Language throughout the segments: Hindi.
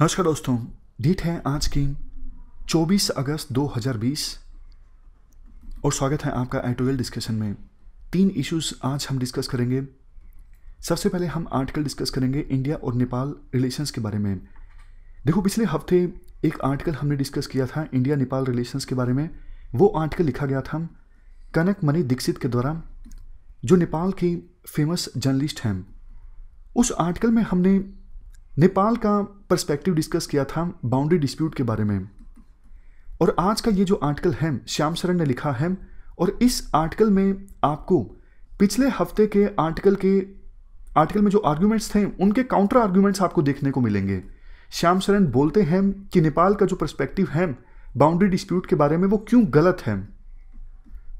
नमस्कार दोस्तों डेट है आज की 24 अगस्त 2020 और स्वागत है आपका एटोरियल डिस्कशन में तीन इश्यूज आज हम डिस्कस करेंगे सबसे पहले हम आर्टिकल डिस्कस करेंगे इंडिया और नेपाल रिलेशंस के बारे में देखो पिछले हफ्ते एक आर्टिकल हमने डिस्कस किया था इंडिया नेपाल रिलेशंस के बारे में वो आर्टिकल लिखा गया था कनक मणि दीक्षित के द्वारा जो नेपाल की फेमस जर्नलिस्ट हैं उस आर्टिकल में हमने नेपाल का पर्सपेक्टिव डिस्कस किया था बाउंड्री डिस्प्यूट के बारे में और आज का ये जो आर्टिकल है श्याम शरण ने लिखा है और इस आर्टिकल में आपको पिछले हफ्ते के आर्टिकल के आर्टिकल में जो आर्ग्यूमेंट्स थे उनके काउंटर आर्ग्यूमेंट्स आपको देखने को मिलेंगे श्याम शरण बोलते हैं कि नेपाल का जो पर्सपेक्टिव है बाउंड्री डिस्प्यूट के बारे में वो क्यों गलत है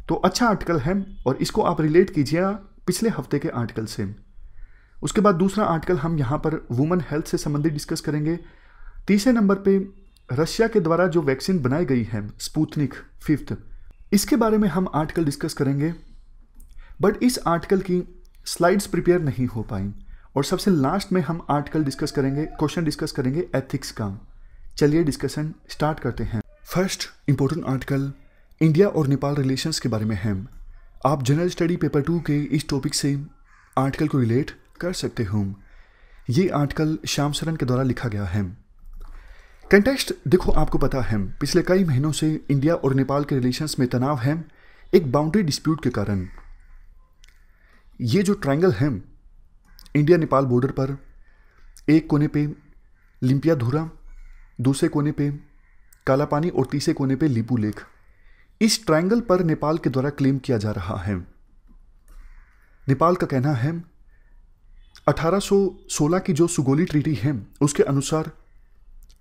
तो अच्छा आर्टिकल है और इसको आप रिलेट कीजिए पिछले हफ्ते के आर्टिकल से उसके बाद दूसरा आर्टिकल हम यहाँ पर वुमेन हेल्थ से संबंधित डिस्कस करेंगे तीसरे नंबर पे रशिया के द्वारा जो वैक्सीन बनाई गई है स्पूतनिक फिफ्थ इसके बारे में हम आर्टिकल डिस्कस करेंगे बट इस आर्टिकल की स्लाइड्स प्रिपेयर नहीं हो पाई और सबसे लास्ट में हम आर्टिकल डिस्कस करेंगे क्वेश्चन डिस्कस करेंगे एथिक्स का चलिए डिस्कशन स्टार्ट करते हैं फर्स्ट इंपॉर्टेंट आर्टिकल इंडिया और नेपाल रिलेशंस के बारे में है आप जनरल स्टडी पेपर टू के इस टॉपिक से आर्टिकल को रिलेट कर सकते हूँ ये आर्टिकल श्याम सरन के द्वारा लिखा गया है कंटेक्स्ट देखो आपको पता है पिछले कई महीनों से इंडिया और नेपाल के रिलेशंस में तनाव है एक बाउंड्री डिस्प्यूट के कारण ये जो ट्रायंगल है इंडिया नेपाल बॉर्डर पर एक कोने पे लिंपिया धुरा दूसरे कोने पे काला पानी और तीसरे कोने पे लिपू लेख इस ट्रायंगल पर नेपाल के द्वारा क्लेम किया जा रहा है नेपाल का कहना है 1816 की जो सुगोली ट्रीटी है उसके अनुसार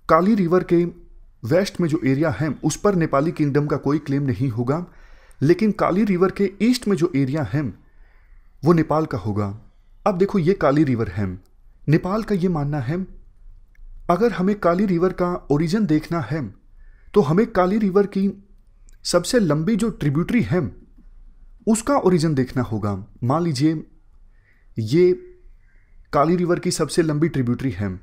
काली रिवर के वेस्ट में जो एरिया है उस पर नेपाली किंगडम का कोई क्लेम नहीं होगा लेकिन काली रिवर के ईस्ट में जो एरिया है वो नेपाल का होगा अब देखो ये काली रिवर है नेपाल का ये मानना है अगर हमें काली रिवर का ओरिजिन देखना है तो हमें काली रिवर की सबसे लंबी जो ट्रिब्यूटरी है उसका ओरिजिन देखना होगा मान लीजिए ये काली रिवर की सबसे लंबी ट्रिब्यूटरी हेम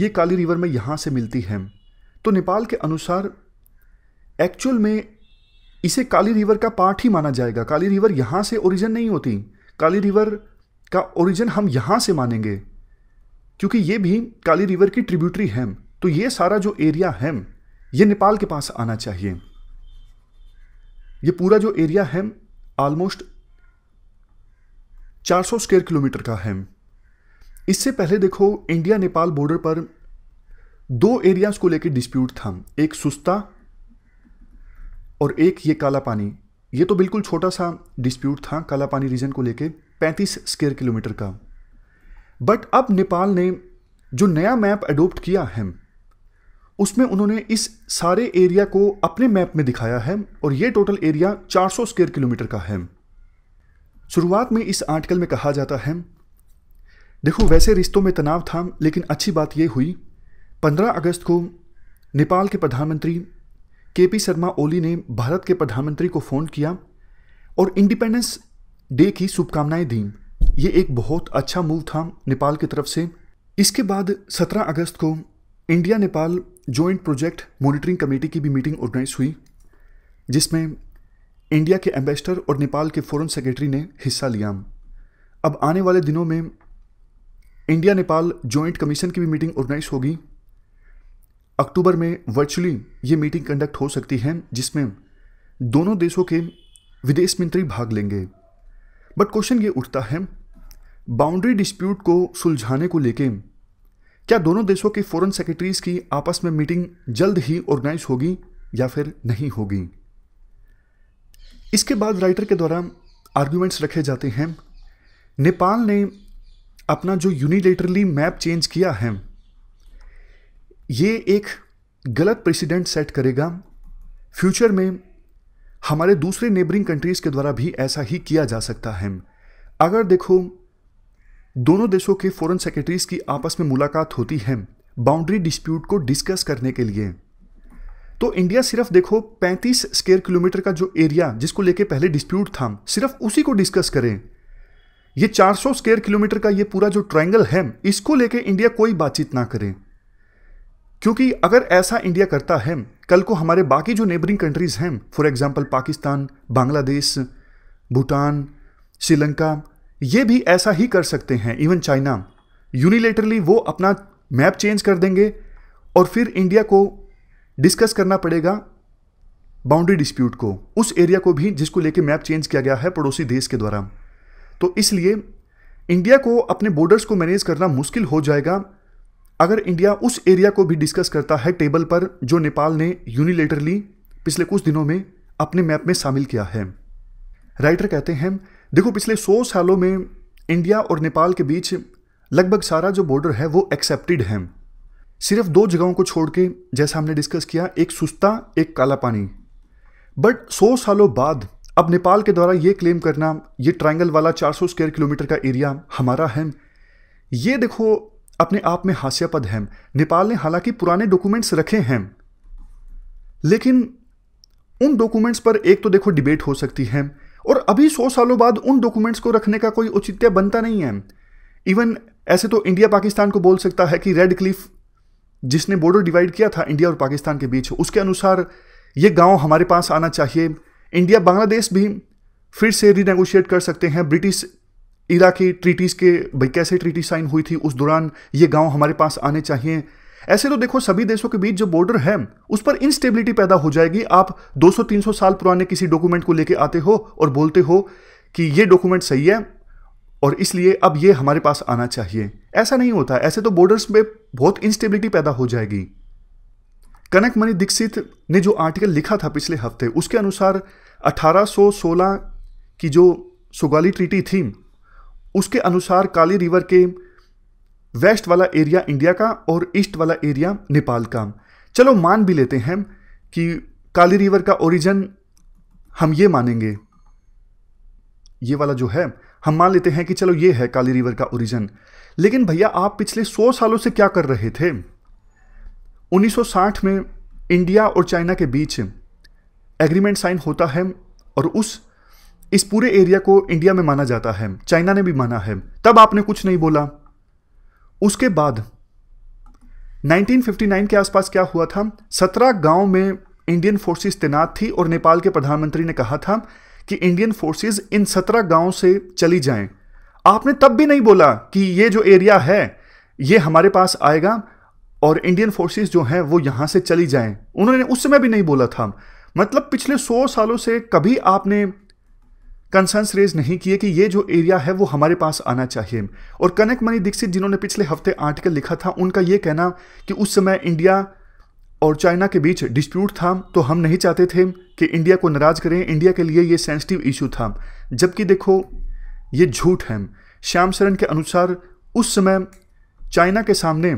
ये काली रिवर में यहाँ से मिलती हेम तो नेपाल के अनुसार एक्चुअल में इसे काली रिवर का पार्ट ही माना जाएगा काली रिवर यहाँ से ओरिजिन नहीं होती काली रिवर का ओरिजिन हम यहाँ से मानेंगे क्योंकि ये भी काली रिवर की ट्रिब्यूटरी हेम तो ये सारा जो एरिया हेम ये नेपाल के पास आना चाहिए ये पूरा जो एरिया है ऑलमोस्ट 400 स्क्वेयर किलोमीटर का है इससे पहले देखो इंडिया नेपाल बॉर्डर पर दो एरियाज को लेकर डिस्प्यूट था एक सुस्ता और एक ये काला पानी ये तो बिल्कुल छोटा सा डिस्प्यूट था काला पानी रीजन को लेकर 35 स्क्वेयर किलोमीटर का बट अब नेपाल ने जो नया मैप अडोप्ट किया है उसमें उन्होंने इस सारे एरिया को अपने मैप में दिखाया है और ये टोटल एरिया 400 स्क्वेयर किलोमीटर का है शुरुआत में इस आर्टिकल में कहा जाता है देखो वैसे रिश्तों में तनाव था लेकिन अच्छी बात यह हुई 15 अगस्त को नेपाल के प्रधानमंत्री के पी शर्मा ओली ने भारत के प्रधानमंत्री को फ़ोन किया और इंडिपेंडेंस डे की शुभकामनाएं दी ये एक बहुत अच्छा मूव था नेपाल की तरफ से इसके बाद 17 अगस्त को India Nepal joint project monitoring committee की भी मीटिंग ऑर्गेनाइज हुई जिसमें इंडिया के एम्बेसडर और नेपाल के फॉरेन सेक्रेटरी ने हिस्सा लिया अब आने वाले दिनों में इंडिया नेपाल ज्वाइंट कमीशन की भी मीटिंग ऑर्गेनाइज होगी अक्टूबर में वर्चुअली ये मीटिंग कंडक्ट हो सकती है जिसमें दोनों देशों के विदेश मंत्री भाग लेंगे बट क्वेश्चन ये उठता है बाउंड्री डिस्प्यूट को सुलझाने को लेके क्या दोनों देशों के फॉरेन सेक्रेटरीज की आपस में मीटिंग जल्द ही ऑर्गेनाइज होगी या फिर नहीं होगी इसके बाद राइटर के द्वारा आर्ग्यूमेंट्स रखे जाते हैं नेपाल ने अपना जो यूनिलेटरली मैप चेंज किया है ये एक गलत प्रेसिडेंट सेट करेगा फ्यूचर में हमारे दूसरे नेबरिंग कंट्रीज़ के द्वारा भी ऐसा ही किया जा सकता है अगर देखो दोनों देशों के फॉरेन सेक्रेटरीज की आपस में मुलाकात होती है बाउंड्री डिस्प्यूट को डिस्कस करने के लिए तो इंडिया सिर्फ देखो 35 स्क्वायर किलोमीटर का जो एरिया जिसको लेके पहले डिस्प्यूट था सिर्फ उसी को डिस्कस करें ये 400 स्क्वायर किलोमीटर का ये पूरा जो ट्रायंगल है इसको लेके इंडिया कोई बातचीत ना करे क्योंकि अगर ऐसा इंडिया करता है कल को हमारे बाकी जो नेबरिंग कंट्रीज़ हैं फॉर एग्जाम्पल पाकिस्तान बांग्लादेश भूटान श्रीलंका ये भी ऐसा ही कर सकते हैं इवन चाइना यूनिलेटरली वो अपना मैप चेंज कर देंगे और फिर इंडिया को डिस्कस करना पड़ेगा बाउंड्री डिस्प्यूट को उस एरिया को भी जिसको लेके मैप चेंज किया गया है पड़ोसी देश के द्वारा तो इसलिए इंडिया को अपने बॉर्डर्स को मैनेज करना मुश्किल हो जाएगा अगर इंडिया उस एरिया को भी डिस्कस करता है टेबल पर जो नेपाल ने यूनिलेटरली पिछले कुछ दिनों में अपने मैप में शामिल किया है राइटर कहते हैं देखो पिछले सौ सालों में इंडिया और नेपाल के बीच लगभग सारा जो बॉर्डर है वो एक्सेप्टेड है सिर्फ दो जगहों को छोड़ के जैसा हमने डिस्कस किया एक सुस्ता एक काला पानी बट सौ सालों बाद अब नेपाल के द्वारा ये क्लेम करना ये ट्रायंगल वाला 400 स्क्वायर किलोमीटर का एरिया हमारा है ये देखो अपने आप में हास्यापद है नेपाल ने हालांकि पुराने डॉक्यूमेंट्स रखे हैं लेकिन उन डॉक्यूमेंट्स पर एक तो देखो डिबेट हो सकती है और अभी सौ सालों बाद उन डॉक्यूमेंट्स को रखने का कोई औचित्य बनता नहीं है इवन ऐसे तो इंडिया पाकिस्तान को बोल सकता है कि रेड क्लिफ जिसने बॉर्डर डिवाइड किया था इंडिया और पाकिस्तान के बीच उसके अनुसार ये गांव हमारे पास आना चाहिए इंडिया बांग्लादेश भी फिर से रीनेगोशिएट कर सकते हैं ब्रिटिश इरा की ट्रीटीज़ के भाई कैसे ट्रीटी साइन हुई थी उस दौरान ये गांव हमारे पास आने चाहिए ऐसे तो देखो सभी देशों के बीच जो बॉर्डर है उस पर इंस्टेबिलिटी पैदा हो जाएगी आप 200-300 साल पुराने किसी डॉक्यूमेंट को लेके आते हो और बोलते हो कि ये डॉक्यूमेंट सही है और इसलिए अब ये हमारे पास आना चाहिए ऐसा नहीं होता ऐसे तो बॉर्डर्स में बहुत इंस्टेबिलिटी पैदा हो जाएगी कनक मणि दीक्षित ने जो आर्टिकल लिखा था पिछले हफ्ते उसके अनुसार 1816 की जो सोगाली ट्रीटी थी उसके अनुसार काली रिवर के वेस्ट वाला एरिया इंडिया का और ईस्ट वाला एरिया नेपाल का चलो मान भी लेते हैं कि काली रिवर का ओरिजिन हम ये मानेंगे ये वाला जो है हम मान लेते हैं कि चलो ये है काली रिवर का ओरिजिन लेकिन भैया आप पिछले सौ सालों से क्या कर रहे थे 1960 में इंडिया और चाइना के बीच एग्रीमेंट साइन होता है और उस इस पूरे एरिया को इंडिया में माना जाता है चाइना ने भी माना है तब आपने कुछ नहीं बोला उसके बाद 1959 के आसपास क्या हुआ था सत्रह गांव में इंडियन फोर्सेस तैनात थी और नेपाल के प्रधानमंत्री ने कहा था कि इंडियन फोर्सेस इन सत्रह गांव से चली जाएं आपने तब भी नहीं बोला कि ये जो एरिया है ये हमारे पास आएगा और इंडियन फोर्सेस जो हैं वो यहाँ से चली जाएं उन्होंने उस समय भी नहीं बोला था मतलब पिछले सौ सालों से कभी आपने कंसर्न्स रेज नहीं किए कि ये जो एरिया है वो हमारे पास आना चाहिए और कनक मनी दीक्षित जिन्होंने पिछले हफ्ते आर्टिकल लिखा था उनका ये कहना कि उस समय इंडिया और चाइना के बीच डिस्प्यूट था तो हम नहीं चाहते थे कि इंडिया को नाराज करें इंडिया के लिए ये सेंसिटिव इशू था जबकि देखो ये झूठ है श्याम शरण के अनुसार उस समय चाइना के सामने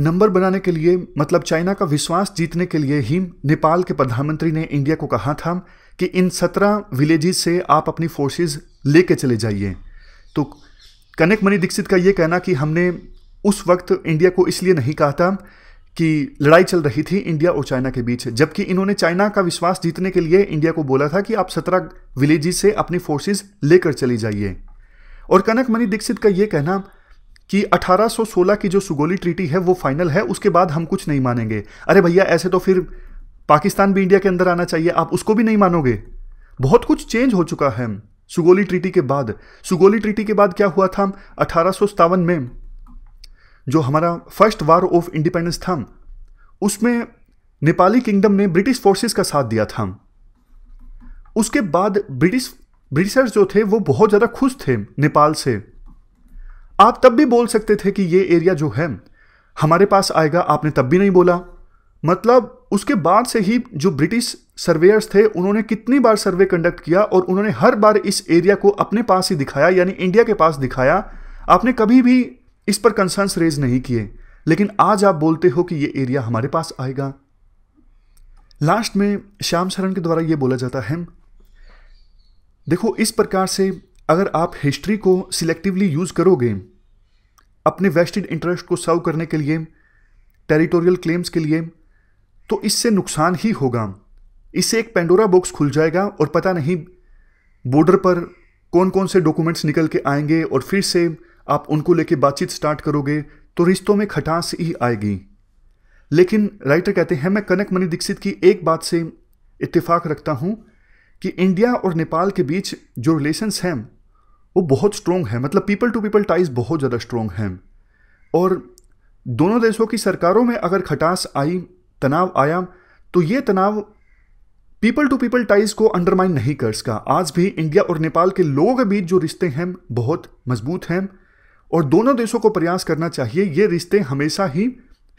नंबर बनाने के लिए मतलब चाइना का विश्वास जीतने के लिए ही नेपाल के प्रधानमंत्री ने इंडिया को कहा था कि इन सत्रह विलेजेस से आप अपनी फोर्सेस लेके चले जाइए तो कनक मणि दीक्षित का ये कहना कि हमने उस वक्त इंडिया को इसलिए नहीं कहा था कि लड़ाई चल रही थी इंडिया और चाइना के बीच जबकि इन्होंने चाइना का विश्वास जीतने के लिए इंडिया को बोला था कि आप सत्रह विलेजेस से अपनी फोर्सेज लेकर चली जाइए और कनक मणि दीक्षित का ये कहना कि 1816 की जो सुगोली ट्रीटी है वो फाइनल है उसके बाद हम कुछ नहीं मानेंगे अरे भैया ऐसे तो फिर पाकिस्तान भी इंडिया के अंदर आना चाहिए आप उसको भी नहीं मानोगे बहुत कुछ चेंज हो चुका है सुगोली ट्रीटी के बाद सुगोली ट्रीटी के बाद क्या हुआ था अठारह में जो हमारा फर्स्ट वार ऑफ इंडिपेंडेंस था उसमें नेपाली किंगडम ने ब्रिटिश फोर्सेस का साथ दिया था उसके बाद ब्रिटिश ब्रिटिशर्स जो थे वो बहुत ज़्यादा खुश थे नेपाल से आप तब भी बोल सकते थे कि ये एरिया जो है हमारे पास आएगा आपने तब भी नहीं बोला मतलब उसके बाद से ही जो ब्रिटिश सर्वेयर्स थे उन्होंने कितनी बार सर्वे कंडक्ट किया और उन्होंने हर बार इस एरिया को अपने पास ही दिखाया यानी इंडिया के पास दिखाया आपने कभी भी इस पर कंसर्न्स रेज नहीं किए लेकिन आज आप बोलते हो कि ये एरिया हमारे पास आएगा लास्ट में श्याम शरण के द्वारा ये बोला जाता है देखो इस प्रकार से अगर आप हिस्ट्री को सिलेक्टिवली यूज़ करोगे अपने वेस्टेड इंटरेस्ट को सर्व करने के लिए टेरिटोरियल क्लेम्स के लिए तो इससे नुकसान ही होगा इससे एक पेंडोरा बॉक्स खुल जाएगा और पता नहीं बॉर्डर पर कौन कौन से डॉक्यूमेंट्स निकल के आएंगे और फिर से आप उनको लेके बातचीत स्टार्ट करोगे तो रिश्तों में खटास ही आएगी लेकिन राइटर कहते हैं मैं कनक मणि दीक्षित की एक बात से इत्तेफाक रखता हूँ कि इंडिया और नेपाल के बीच जो रिलेशंस हैं वो बहुत स्ट्रॉन्ग है मतलब पीपल टू पीपल टाइज बहुत ज़्यादा स्ट्रॉन्ग हैं और दोनों देशों की सरकारों में अगर खटास आई तनाव आया तो ये तनाव पीपल टू पीपल टाइज को अंडरमाइन नहीं कर सका आज भी इंडिया और नेपाल के लोगों के बीच जो रिश्ते हैं बहुत मजबूत हैं और दोनों देशों को प्रयास करना चाहिए ये रिश्ते हमेशा ही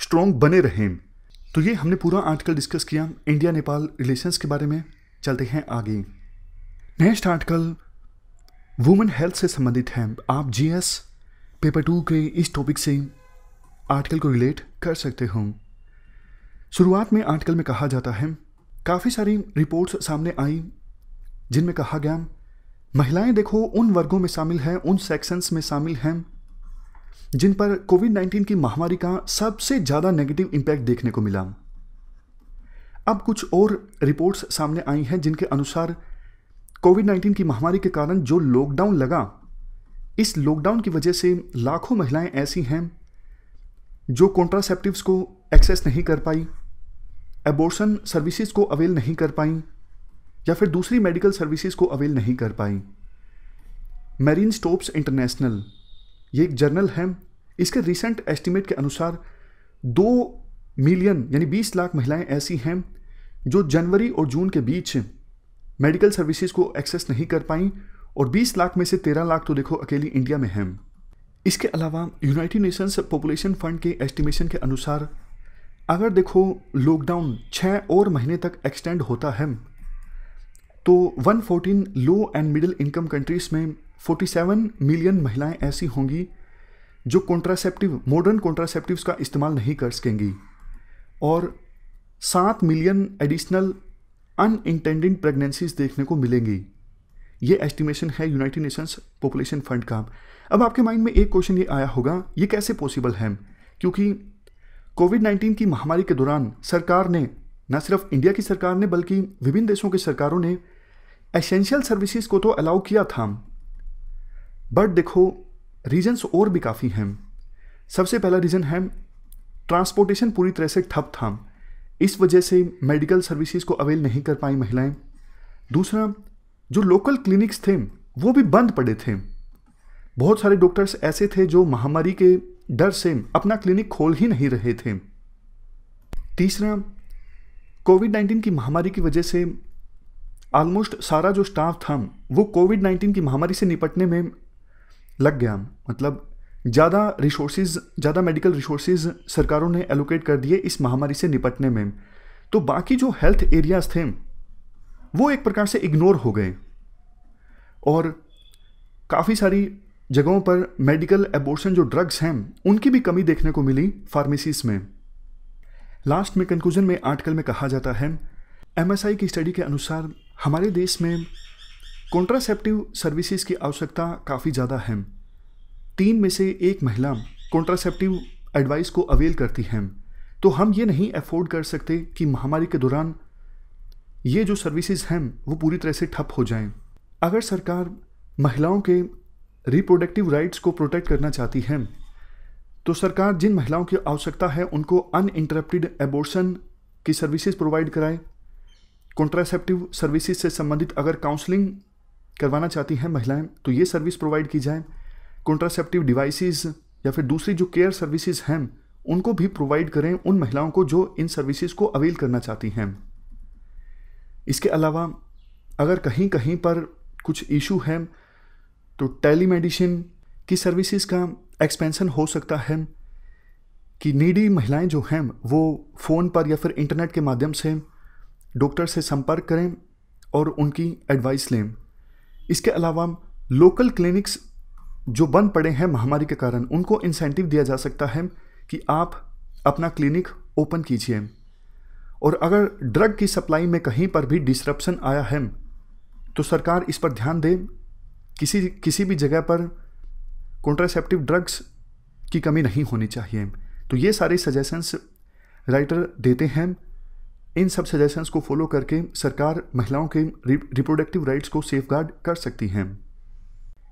स्ट्रॉन्ग बने रहें तो ये हमने पूरा आर्टिकल डिस्कस किया इंडिया नेपाल रिलेशंस के बारे में चलते हैं आगे नेक्स्ट आर्टिकल वुमेन हेल्थ से संबंधित हैं आप जीएस पेपर टू के इस टॉपिक से आर्टिकल को रिलेट कर सकते हो शुरुआत में आर्टिकल में कहा जाता है काफ़ी सारी रिपोर्ट्स सामने आई जिनमें कहा गया महिलाएं देखो उन वर्गों में शामिल हैं उन सेक्शंस में शामिल हैं जिन पर कोविड नाइन्टीन की महामारी का सबसे ज़्यादा नेगेटिव इम्पैक्ट देखने को मिला अब कुछ और रिपोर्ट्स सामने आई हैं जिनके अनुसार कोविड 19 की महामारी के कारण जो लॉकडाउन लगा इस लॉकडाउन की वजह से लाखों महिलाएं ऐसी हैं जो कॉन्ट्रासेप्टिव्स को एक्सेस नहीं कर पाई एबोर्सन सर्विसेज को अवेल नहीं कर पाई या फिर दूसरी मेडिकल सर्विसेज को अवेल नहीं कर पाई मैरीन स्टोप्स इंटरनेशनल ये एक जर्नल है इसके रिसेंट एस्टिमेट के अनुसार दो मिलियन यानी 20 लाख महिलाएं ऐसी हैं जो जनवरी और जून के बीच मेडिकल सर्विसेज को एक्सेस नहीं कर पाई और 20 लाख में से 13 लाख तो देखो अकेली इंडिया में हैं इसके अलावा यूनाइटेड नेशंस पॉपुलेशन फंड के एस्टिमेशन के अनुसार अगर देखो लॉकडाउन छः और महीने तक एक्सटेंड होता है तो 114 low and middle income countries में 47 मिलियन महिलाएं ऐसी होंगी जो कॉन्ट्रासेप्टिव मॉडर्न कॉन्ट्रासेप्टिव का इस्तेमाल नहीं कर सकेंगी और सात मिलियन एडिशनल अनइंटेंडेड प्रेगनेंसीज देखने को मिलेंगी ये एस्टिमेशन है यूनाइटेड नेशंस पॉपुलेशन फंड का अब आपके माइंड में एक क्वेश्चन ये आया होगा ये कैसे पॉसिबल है क्योंकि कोविड 19 की महामारी के दौरान सरकार ने न सिर्फ इंडिया की सरकार ने बल्कि विभिन्न देशों की सरकारों ने एसेंशियल सर्विसेज को तो अलाउ किया था बट देखो रीजन्स और भी काफ़ी हैं सबसे पहला रीज़न है ट्रांसपोर्टेशन पूरी तरह से ठप था इस वजह से मेडिकल सर्विसेज को अवेल नहीं कर पाई महिलाएं दूसरा जो लोकल क्लिनिक्स थे वो भी बंद पड़े थे बहुत सारे डॉक्टर्स ऐसे थे जो महामारी के डर से अपना क्लिनिक खोल ही नहीं रहे थे तीसरा कोविड नाइन्टीन की महामारी की वजह से ऑलमोस्ट सारा जो स्टाफ था वो कोविड नाइन्टीन की महामारी से निपटने में लग गया मतलब ज़्यादा रिसोर्सेज ज़्यादा मेडिकल रिसोर्सेज सरकारों ने एलोकेट कर दिए इस महामारी से निपटने में तो बाकी जो हेल्थ एरियाज़ थे वो एक प्रकार से इग्नोर हो गए और काफ़ी सारी जगहों पर मेडिकल एबोर्शन जो ड्रग्स हैं उनकी भी कमी देखने को मिली फार्मेसीज में लास्ट में कंक्लूजन में आर्टिकल में कहा जाता है एमएसआई की स्टडी के अनुसार हमारे देश में कॉन्ट्रासेप्टिव सर्विसेज की आवश्यकता काफ़ी ज़्यादा है तीन में से एक महिला कॉन्ट्रासेप्टिव एडवाइस को अवेल करती हैं तो हम ये नहीं अफोर्ड कर सकते कि महामारी के दौरान ये जो सर्विसेज हैं वो पूरी तरह से ठप हो जाएं। अगर सरकार महिलाओं के रिप्रोडक्टिव राइट्स को प्रोटेक्ट करना चाहती है तो सरकार जिन महिलाओं की आवश्यकता है उनको अन इंटरप्टिड एबोर्सन की सर्विसेज प्रोवाइड कराए कॉन्ट्रासेप्टिव सर्विसेज से संबंधित अगर काउंसलिंग करवाना चाहती हैं महिलाएं तो ये सर्विस प्रोवाइड की जाए कॉन्ट्रासेप्टिव डिवाइसेस या फिर दूसरी जो केयर सर्विसेज हैं उनको भी प्रोवाइड करें उन महिलाओं को जो इन सर्विसेज को अवेल करना चाहती हैं इसके अलावा अगर कहीं कहीं पर कुछ इशू है तो टेलीमेडिसिन की सर्विसेज का एक्सपेंशन हो सकता है कि नीडी महिलाएं जो हैं वो फ़ोन पर या फिर इंटरनेट के माध्यम से डॉक्टर से संपर्क करें और उनकी एडवाइस लें इसके अलावा लोकल क्लिनिक्स जो बंद पड़े हैं महामारी के कारण उनको इंसेंटिव दिया जा सकता है कि आप अपना क्लिनिक ओपन कीजिए और अगर ड्रग की सप्लाई में कहीं पर भी डिसरप्शन आया है तो सरकार इस पर ध्यान दे किसी किसी भी जगह पर कॉन्ट्रासेप्टिव ड्रग्स की कमी नहीं होनी चाहिए तो ये सारे सजेशंस राइटर देते हैं इन सब सजेशंस को फॉलो करके सरकार महिलाओं के रिप्रोडक्टिव राइट्स को सेफगार्ड कर सकती हैं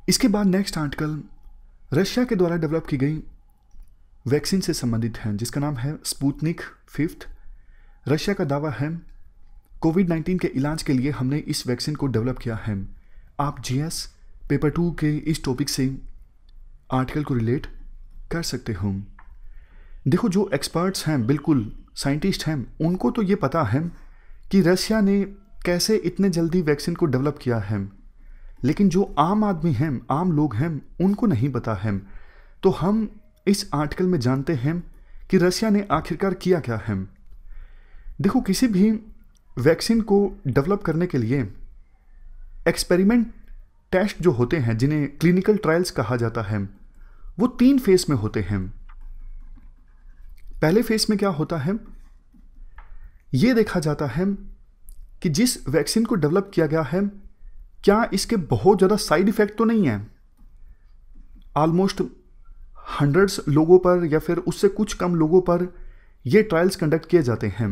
इसके बाद नेक्स्ट आर्टिकल रशिया के द्वारा डेवलप की गई वैक्सीन से संबंधित हैं जिसका नाम है स्पूतनिक फिफ्थ रशिया का दावा है कोविड 19 के इलाज के लिए हमने इस वैक्सीन को डेवलप किया है आप जीएस पेपर टू के इस टॉपिक से आर्टिकल को रिलेट कर सकते हो देखो जो एक्सपर्ट्स हैं बिल्कुल साइंटिस्ट हैं उनको तो ये पता है कि रशिया ने कैसे इतने जल्दी वैक्सीन को डेवलप किया है लेकिन जो आम आदमी हैं आम लोग हैं उनको नहीं पता है तो हम इस आर्टिकल में जानते हैं कि रशिया ने आखिरकार किया क्या है देखो किसी भी वैक्सीन को डेवलप करने के लिए एक्सपेरिमेंट टेस्ट जो होते हैं जिन्हें क्लिनिकल ट्रायल्स कहा जाता है वो तीन फेज में होते हैं पहले फेज में क्या होता है ये देखा जाता है कि जिस वैक्सीन को डेवलप किया गया है क्या इसके बहुत ज़्यादा साइड इफ़ेक्ट तो नहीं है ऑलमोस्ट हंड्रेड्स लोगों पर या फिर उससे कुछ कम लोगों पर ये ट्रायल्स कंडक्ट किए जाते हैं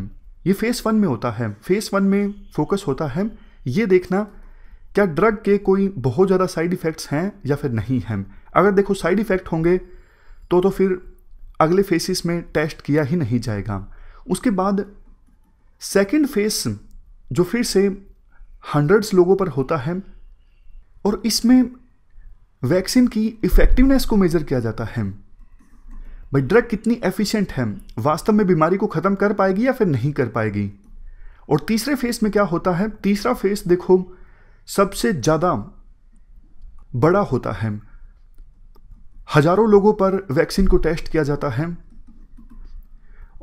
ये फेस वन में होता है फेस वन में फोकस होता है ये देखना क्या ड्रग के कोई बहुत ज़्यादा साइड इफ़ेक्ट्स हैं या फिर नहीं हैं अगर देखो साइड इफ़ेक्ट होंगे तो तो फिर अगले फेसिस में टेस्ट किया ही नहीं जाएगा उसके बाद सेकंड फेस जो फिर से हंड्रेड्स लोगों पर होता है और इसमें वैक्सीन की इफेक्टिवनेस को मेज़र किया जाता है भाई ड्रग कितनी एफिशिएंट है वास्तव में बीमारी को ख़त्म कर पाएगी या फिर नहीं कर पाएगी और तीसरे फेस में क्या होता है तीसरा फेस देखो सबसे ज़्यादा बड़ा होता है हजारों लोगों पर वैक्सीन को टेस्ट किया जाता है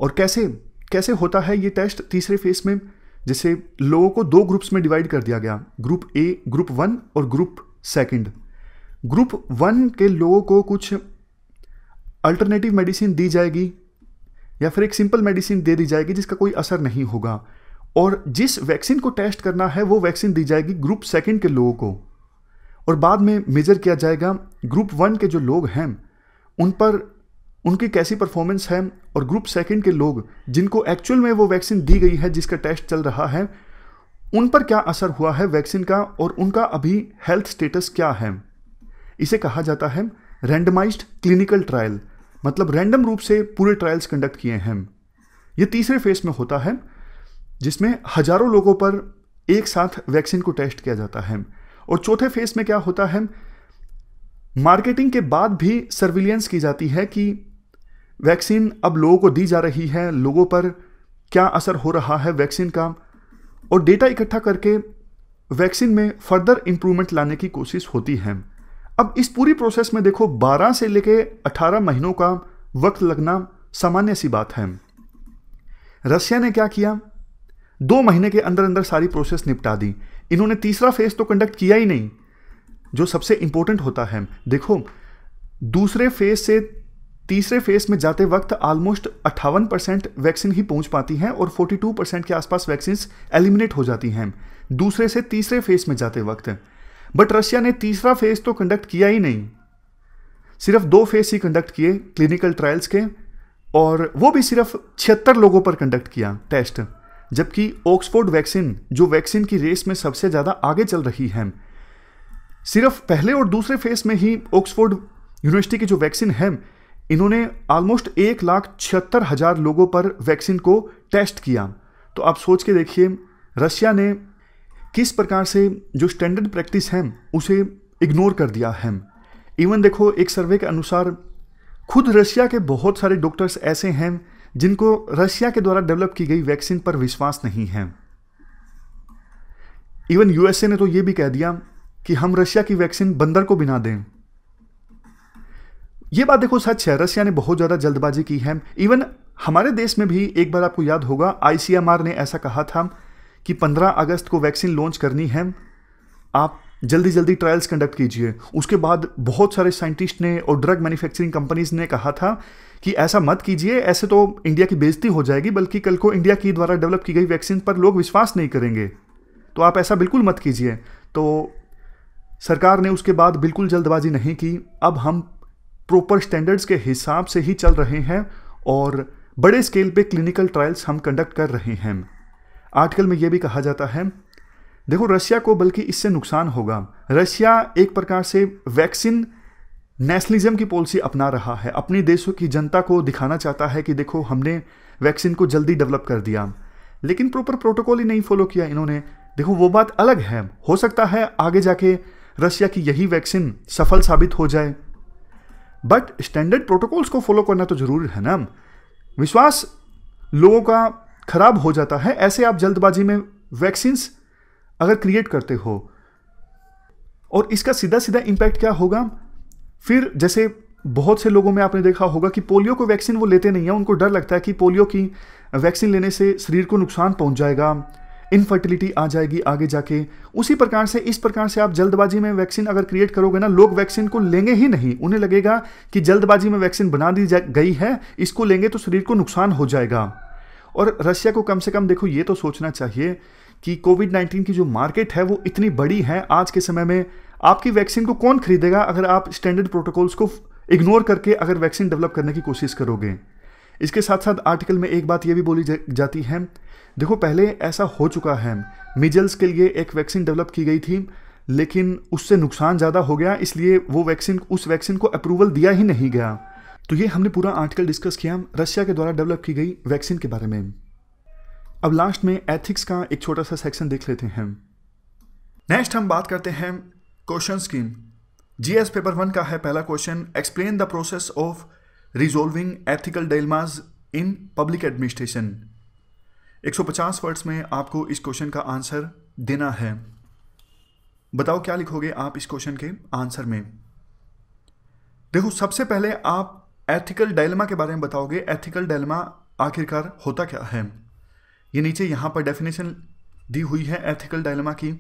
और कैसे कैसे होता है ये टेस्ट तीसरे फेस में जिसे लोगों को दो ग्रुप्स में डिवाइड कर दिया गया ग्रुप ए ग्रुप वन और ग्रुप सेकंड ग्रुप वन के लोगों को कुछ अल्टरनेटिव मेडिसिन दी जाएगी या फिर एक सिंपल मेडिसिन दे दी जाएगी जिसका कोई असर नहीं होगा और जिस वैक्सीन को टेस्ट करना है वो वैक्सीन दी जाएगी ग्रुप सेकंड के लोगों को और बाद में मेजर किया जाएगा ग्रुप वन के जो लोग हैं उन पर उनकी कैसी परफॉर्मेंस है और ग्रुप सेकंड के लोग जिनको एक्चुअल में वो वैक्सीन दी गई है जिसका टेस्ट चल रहा है उन पर क्या असर हुआ है वैक्सीन का और उनका अभी हेल्थ स्टेटस क्या है इसे कहा जाता है रैंडमाइज्ड क्लिनिकल ट्रायल मतलब रैंडम रूप से पूरे ट्रायल्स कंडक्ट किए हैं ये तीसरे फेज में होता है जिसमें हजारों लोगों पर एक साथ वैक्सीन को टेस्ट किया जाता है और चौथे फेज में क्या होता है मार्केटिंग के बाद भी सर्विलियंस की जाती है कि वैक्सीन अब लोगों को दी जा रही है लोगों पर क्या असर हो रहा है वैक्सीन का और डेटा इकट्ठा करके वैक्सीन में फर्दर इम्प्रूवमेंट लाने की कोशिश होती है अब इस पूरी प्रोसेस में देखो 12 से लेके 18 महीनों का वक्त लगना सामान्य सी बात है रसिया ने क्या किया दो महीने के अंदर अंदर सारी प्रोसेस निपटा दी इन्होंने तीसरा फेज तो कंडक्ट किया ही नहीं जो सबसे इंपॉर्टेंट होता है देखो दूसरे फेज से तीसरे फेज में जाते वक्त ऑलमोस्ट अट्ठावन परसेंट वैक्सीन ही पहुंच पाती हैं और 42 परसेंट के आसपास वैक्सीन एलिमिनेट हो जाती हैं दूसरे से तीसरे फेज में जाते वक्त बट रशिया ने तीसरा फेज तो कंडक्ट किया ही नहीं सिर्फ दो फेज ही कंडक्ट किए क्लिनिकल ट्रायल्स के और वो भी सिर्फ छिहत्तर लोगों पर कंडक्ट किया टेस्ट जबकि ऑक्सफोर्ड वैक्सीन जो वैक्सीन की रेस में सबसे ज़्यादा आगे चल रही है सिर्फ पहले और दूसरे फेज में ही ऑक्सफोर्ड यूनिवर्सिटी की जो वैक्सीन है इन्होंने ऑलमोस्ट एक लाख छिहत्तर हजार लोगों पर वैक्सीन को टेस्ट किया तो आप सोच के देखिए रशिया ने किस प्रकार से जो स्टैंडर्ड प्रैक्टिस है उसे इग्नोर कर दिया है इवन देखो एक सर्वे के अनुसार खुद रशिया के बहुत सारे डॉक्टर्स ऐसे हैं जिनको रशिया के द्वारा डेवलप की गई वैक्सीन पर विश्वास नहीं है इवन यूएसए ने तो ये भी कह दिया कि हम रशिया की वैक्सीन बंदर को बिना दें ये बात देखो सच है रसिया ने बहुत ज़्यादा जल्दबाजी की है इवन हमारे देश में भी एक बार आपको याद होगा आईसीएमआर ने ऐसा कहा था कि 15 अगस्त को वैक्सीन लॉन्च करनी है आप जल्दी जल्दी ट्रायल्स कंडक्ट कीजिए उसके बाद बहुत सारे साइंटिस्ट ने और ड्रग मैन्युफैक्चरिंग कंपनीज ने कहा था कि ऐसा मत कीजिए ऐसे तो इंडिया की बेजती हो जाएगी बल्कि कल को इंडिया की द्वारा डेवलप की गई वैक्सीन पर लोग विश्वास नहीं करेंगे तो आप ऐसा बिल्कुल मत कीजिए तो सरकार ने उसके बाद बिल्कुल जल्दबाजी नहीं की अब हम प्रॉपर स्टैंडर्ड्स के हिसाब से ही चल रहे हैं और बड़े स्केल पे क्लिनिकल ट्रायल्स हम कंडक्ट कर रहे हैं आर्टिकल में यह भी कहा जाता है देखो रशिया को बल्कि इससे नुकसान होगा रशिया एक प्रकार से वैक्सीन नेशनलिज्म की पॉलिसी अपना रहा है अपने देशों की जनता को दिखाना चाहता है कि देखो हमने वैक्सीन को जल्दी डेवलप कर दिया लेकिन प्रॉपर प्रोटोकॉल ही नहीं फॉलो किया इन्होंने देखो वो बात अलग है हो सकता है आगे जाके रशिया की यही वैक्सीन सफल साबित हो जाए बट स्टैंडर्ड प्रोटोकॉल्स को फॉलो करना तो जरूर है ना विश्वास लोगों का खराब हो जाता है ऐसे आप जल्दबाजी में वैक्सीन अगर क्रिएट करते हो और इसका सीधा सीधा इंपैक्ट क्या होगा फिर जैसे बहुत से लोगों में आपने देखा होगा कि पोलियो को वैक्सीन वो लेते नहीं हैं उनको डर लगता है कि पोलियो की वैक्सीन लेने से शरीर को नुकसान पहुंच जाएगा इनफर्टिलिटी आ जाएगी आगे जाके उसी प्रकार से इस प्रकार से आप जल्दबाजी में वैक्सीन अगर क्रिएट करोगे ना लोग वैक्सीन को लेंगे ही नहीं उन्हें लगेगा कि जल्दबाजी में वैक्सीन बना दी गई है इसको लेंगे तो शरीर को नुकसान हो जाएगा और रशिया को कम से कम देखो ये तो सोचना चाहिए कि कोविड नाइन्टीन की जो मार्केट है वो इतनी बड़ी है आज के समय में आपकी वैक्सीन को कौन खरीदेगा अगर आप स्टैंडर्ड प्रोटोकॉल्स को इग्नोर करके अगर वैक्सीन डेवलप करने की कोशिश करोगे इसके साथ साथ आर्टिकल में एक बात यह भी बोली जाती है देखो पहले ऐसा हो चुका है मिजल्स के लिए एक वैक्सीन डेवलप की गई थी लेकिन उससे नुकसान ज़्यादा हो गया इसलिए वो वैक्सीन उस वैक्सीन को अप्रूवल दिया ही नहीं गया तो ये हमने पूरा आर्टिकल डिस्कस किया रशिया के द्वारा डेवलप की गई वैक्सीन के बारे में अब लास्ट में एथिक्स का एक छोटा सा सेक्शन देख लेते हैं नेक्स्ट हम बात करते हैं question scheme GS paper one का है पहला question explain the process of resolving ethical dilemmas in public administration 150 words में आपको इस क्वेश्चन का आंसर देना है बताओ क्या लिखोगे आप इस क्वेश्चन के आंसर में देखो सबसे पहले आप एथिकल डायलमा के बारे में बताओगे एथिकल डायलमा आखिरकार होता क्या है ये नीचे यहां पर डेफिनेशन दी हुई है एथिकल डायलमा की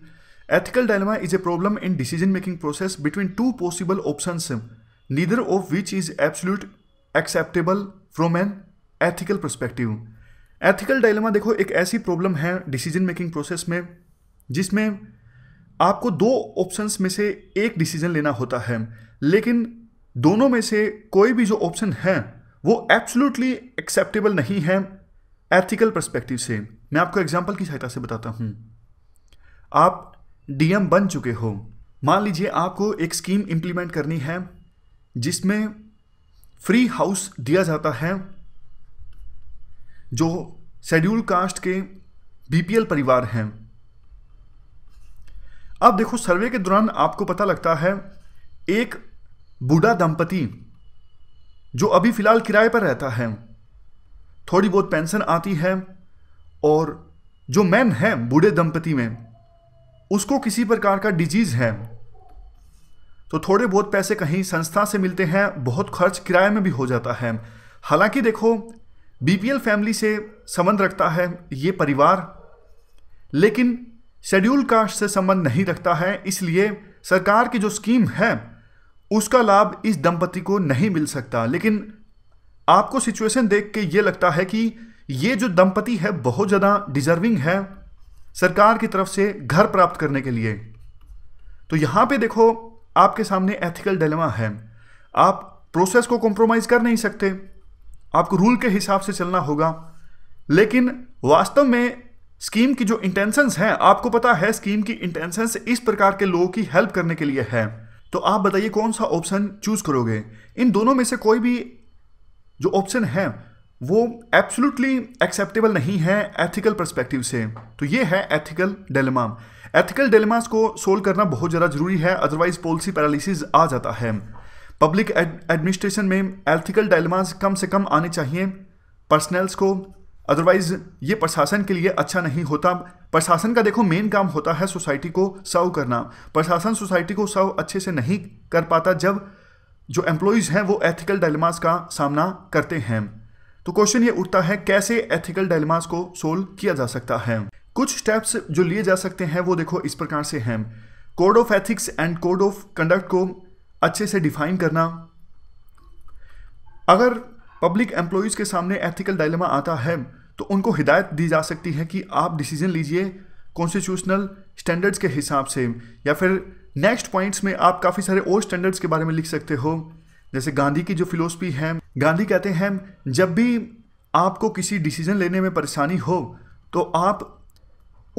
ethical dilemma is a problem in decision making process between two possible option neither of which is absolute acceptable from an ethical perspective ethical dilemma देखो एक ऐसी प्रॉब्लम है डिसीजन मेकिंग प्रोसेस में जिसमें आपको दो ऑप्शंस में से एक डिसीजन लेना होता है लेकिन दोनों में से कोई भी जो ऑप्शन है वो एब्सोल्युटली एक्सेप्टेबल नहीं है एथिकल परस्पेक्टिव से मैं आपको एग्जाम्पल की सहायता से बताता हूँ आप डीएम बन चुके हो मान लीजिए आपको एक स्कीम इम्प्लीमेंट करनी है जिसमें फ्री हाउस दिया जाता है जो शेड्यूल कास्ट के बीपीएल परिवार हैं अब देखो सर्वे के दौरान आपको पता लगता है एक बूढ़ा दंपति जो अभी फिलहाल किराए पर रहता है थोड़ी बहुत पेंशन आती है और जो मैन है बूढ़े दंपति में उसको किसी प्रकार का डिजीज़ है तो थोड़े बहुत पैसे कहीं संस्था से मिलते हैं बहुत खर्च किराए में भी हो जाता है हालांकि देखो बीपीएल फैमिली से संबंध रखता है ये परिवार लेकिन शेड्यूल कास्ट से संबंध नहीं रखता है इसलिए सरकार की जो स्कीम है उसका लाभ इस दंपति को नहीं मिल सकता लेकिन आपको सिचुएशन देख के ये लगता है कि ये जो दंपति है बहुत ज़्यादा डिजर्विंग है सरकार की तरफ से घर प्राप्त करने के लिए तो यहाँ पे देखो आपके सामने एथिकल डिलेमा है आप प्रोसेस को कॉम्प्रोमाइज कर नहीं सकते आपको रूल के हिसाब से चलना होगा लेकिन वास्तव में स्कीम की जो इंटेंशंस हैं आपको पता है स्कीम की इंटेंशंस इस प्रकार के लोगों की हेल्प करने के लिए है तो आप बताइए कौन सा ऑप्शन चूज करोगे इन दोनों में से कोई भी जो ऑप्शन है वो एब्सोल्युटली एक्सेप्टेबल नहीं है एथिकल परस्पेक्टिव से तो ये है एथिकल डेलमाम एथिकल डिलेमास को सोल्व करना बहुत ज़्यादा जरूरी है अदरवाइज पॉलिसी पैरालिसिस आ जाता है पब्लिक एडमिनिस्ट्रेशन में एथिकल डायलमास कम से कम आने चाहिए पर्सनल्स को अदरवाइज ये प्रशासन के लिए अच्छा नहीं होता प्रशासन का देखो मेन काम होता है सोसाइटी को सर्व करना प्रशासन सोसाइटी को सर्व अच्छे से नहीं कर पाता जब जो एम्प्लॉयज़ हैं वो एथिकल डायलमास का सामना करते हैं तो क्वेश्चन ये उठता है कैसे एथिकल डायलमास को सोल्व किया जा सकता है कुछ स्टेप्स जो लिए जा सकते हैं वो देखो इस प्रकार से हैं code of ethics and code of conduct को अच्छे से डिफाइन करना अगर पब्लिक एम्प्लॉयज़ के सामने एथिकल डायलमा आता है तो उनको हिदायत दी जा सकती है कि आप डिसीजन लीजिए कॉन्स्टिट्यूशनल स्टैंडर्ड्स के हिसाब से या फिर नेक्स्ट पॉइंट्स में आप काफ़ी सारे और स्टैंडर्ड्स के बारे में लिख सकते हो जैसे गांधी की जो फिलोसफी है गांधी कहते हैं जब भी आपको किसी डिसीजन लेने में परेशानी हो तो आप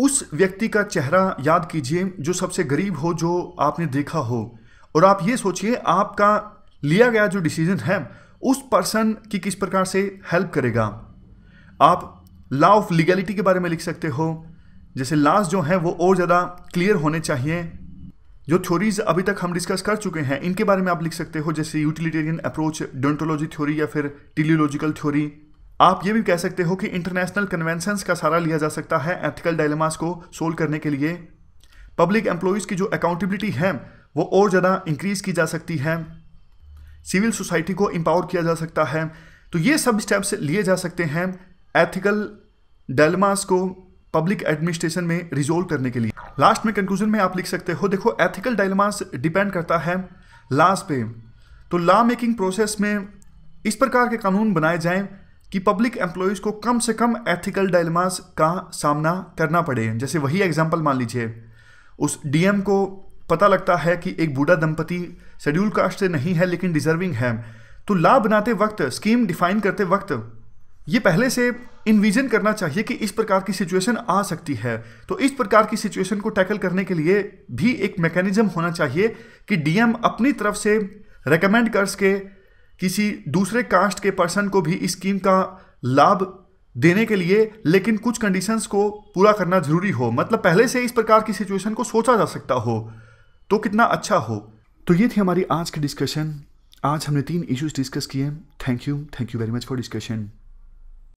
उस व्यक्ति का चेहरा याद कीजिए जो सबसे गरीब हो जो आपने देखा हो और आप ये सोचिए आपका लिया गया जो डिसीजन है उस पर्सन की किस प्रकार से हेल्प करेगा आप लॉ ऑफ लीगलिटी के बारे में लिख सकते हो जैसे लॉज जो हैं वो और ज़्यादा क्लियर होने चाहिए जो थ्योरीज अभी तक हम डिस्कस कर चुके हैं इनके बारे में आप लिख सकते हो जैसे यूटिलिटेरियन अप्रोच डोंटोलॉजी थ्योरी या फिर टिलियोलॉजिकल थ्योरी आप ये भी कह सकते हो कि इंटरनेशनल कन्वेंशन का सहारा लिया जा सकता है एथिकल डायलमास को सोल्व करने के लिए पब्लिक एम्प्लॉयज़ की जो अकाउंटेबिलिटी है वो और ज़्यादा इंक्रीज़ की जा सकती है सिविल सोसाइटी को एम्पावर किया जा सकता है तो ये सब स्टेप्स लिए जा सकते हैं एथिकल डायलमास को पब्लिक एडमिनिस्ट्रेशन में रिजोल्व करने के लिए लास्ट में कंक्लूजन में आप लिख सकते हो देखो एथिकल डायलमास डिपेंड करता है लाज पे तो लॉ मेकिंग प्रोसेस में इस प्रकार के कानून बनाए जाएं कि पब्लिक एम्प्लॉयज़ को कम से कम एथिकल डायलमास का सामना करना पड़े जैसे वही एग्जाम्पल मान लीजिए उस डीएम को पता लगता है कि एक बूढ़ा दंपति शेड्यूल कास्ट से नहीं है लेकिन डिजर्विंग है तो ला बनाते वक्त स्कीम डिफाइन करते वक्त ये पहले से इन्विजन करना चाहिए कि इस प्रकार की सिचुएशन आ सकती है तो इस प्रकार की सिचुएशन को टैकल करने के लिए भी एक मैकेनिज्म होना चाहिए कि डीएम अपनी तरफ से रेकमेंड कर सके किसी दूसरे कास्ट के पर्सन को भी इस स्कीम का लाभ देने के लिए लेकिन कुछ कंडीशंस को पूरा करना ज़रूरी हो मतलब पहले से इस प्रकार की सिचुएशन को सोचा जा सकता हो तो कितना अच्छा हो तो ये थी हमारी आज की डिस्कशन आज हमने तीन इश्यूज डिस्कस किए thank you thank you very much for discussion